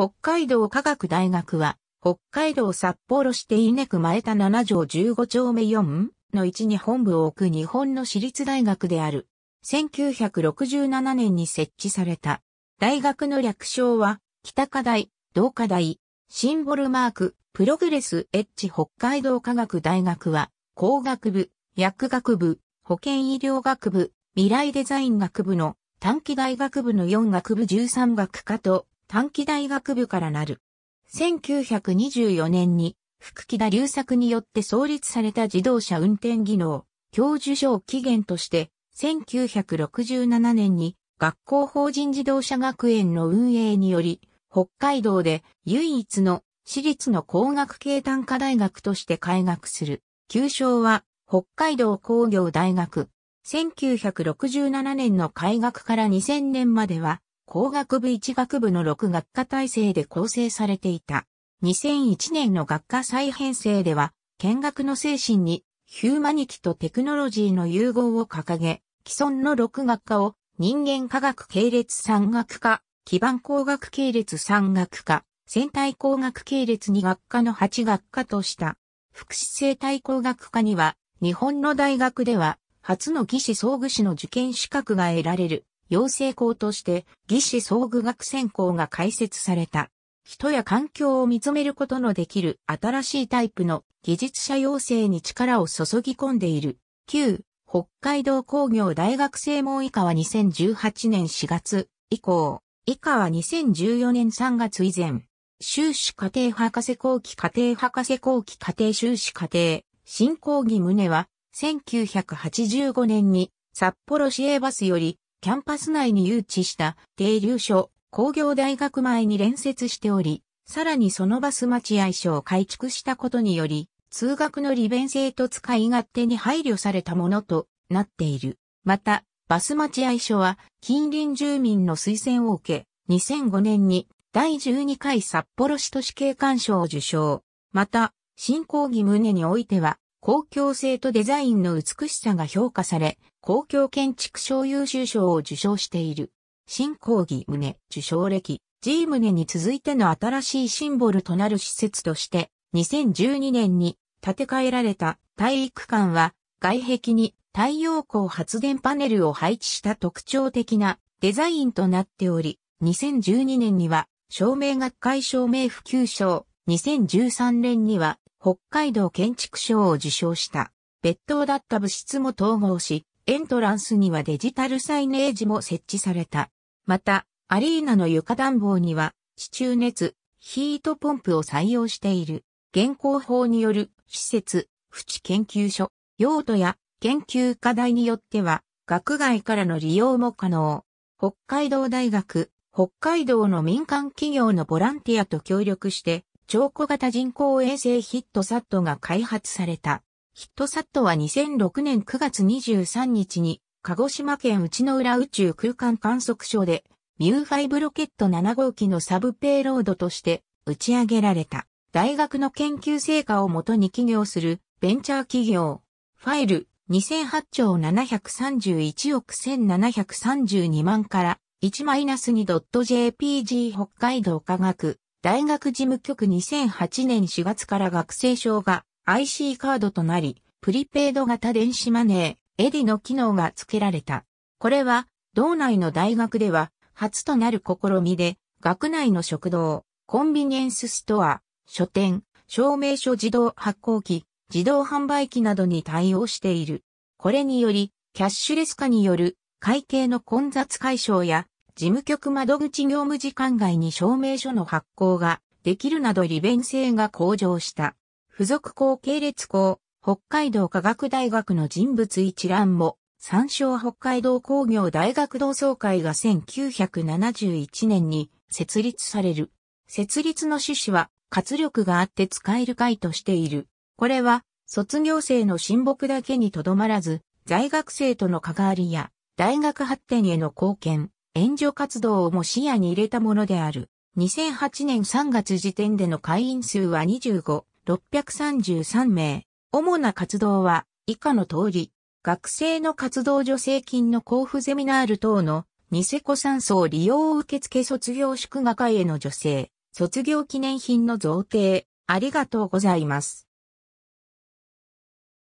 北海道科学大学は、北海道札幌市手稲区前田7条15丁目4の1に本部を置く日本の私立大学である。1967年に設置された。大学の略称は、北課大、同課大、シンボルマーク、プログレスエッジ北海道科学大学は、工学部、薬学部、保健医療学部、未来デザイン学部の短期大学部の4学部13学科と短期大学部からなる。1924年に福木田隆作によって創立された自動車運転技能、教授賞期限として、1967年に学校法人自動車学園の運営により、北海道で唯一の私立の工学系短科大学として開学する。旧称は北海道工業大学。1967年の開学から2000年までは工学部1学部の6学科体制で構成されていた。2001年の学科再編成では、見学の精神に、ヒューマニキとテクノロジーの融合を掲げ、既存の6学科を人間科学系列三学科、基盤工学系列三学科、戦隊工学系列2学科の8学科とした。福祉生態工学科には、日本の大学では、初の技師総具士の受験資格が得られる、養成校として技師総具学専校が開設された。人や環境を見つめることのできる新しいタイプの技術者養成に力を注ぎ込んでいる。旧北海道工業大学生門以下は2018年4月以降、以下は2014年3月以前、修士課程博士後期課程博士後期課程修士課程、新講義旨は1985年に札幌市営バスよりキャンパス内に誘致した停留所、工業大学前に連接しており、さらにそのバス待合所を改築したことにより、通学の利便性と使い勝手に配慮されたものとなっている。また、バス待合所は近隣住民の推薦を受け、2005年に第12回札幌市都市景観賞を受賞。また、振興義務旨においては、公共性とデザインの美しさが評価され、公共建築賞優秀賞を受賞している。新講義棟、受賞歴、G 胸に続いての新しいシンボルとなる施設として、2012年に建て替えられた体育館は、外壁に太陽光発電パネルを配置した特徴的なデザインとなっており、2012年には、照明学会照明普及賞、2013年には北海道建築賞を受賞した。別棟だった物質も統合し、エントランスにはデジタルサイネージも設置された。また、アリーナの床暖房には、地中熱、ヒートポンプを採用している。現行法による施設、府地研究所、用途や研究課題によっては、学外からの利用も可能。北海道大学、北海道の民間企業のボランティアと協力して、超小型人工衛星ヒットサットが開発された。ヒットサットは2006年9月23日に、鹿児島県内の浦宇宙空間観測所で、ミュー5ロケット7号機のサブペイロードとして打ち上げられた。大学の研究成果をもとに起業するベンチャー企業。ファイル2008兆731億1732万から 1-2.jpg 北海道科学大学事務局2008年4月から学生証が IC カードとなり、プリペイド型電子マネー、エディの機能が付けられた。これは、道内の大学では、初となる試みで、学内の食堂、コンビニエンスストア、書店、証明書自動発行機、自動販売機などに対応している。これにより、キャッシュレス化による会計の混雑解消や事務局窓口業務時間外に証明書の発行ができるなど利便性が向上した。付属校系列校、北海道科学大学の人物一覧も、参照北海道工業大学同窓会が1971年に設立される。設立の趣旨は活力があって使える会としている。これは卒業生の親睦だけにとどまらず、在学生との関わりや大学発展への貢献、援助活動をも視野に入れたものである。2008年3月時点での会員数は25、633名。主な活動は以下の通り、学生の活動助成金の交付ゼミナール等のニセコ産素利用受付卒業祝賀会への助成、卒業記念品の贈呈、ありがとうございます。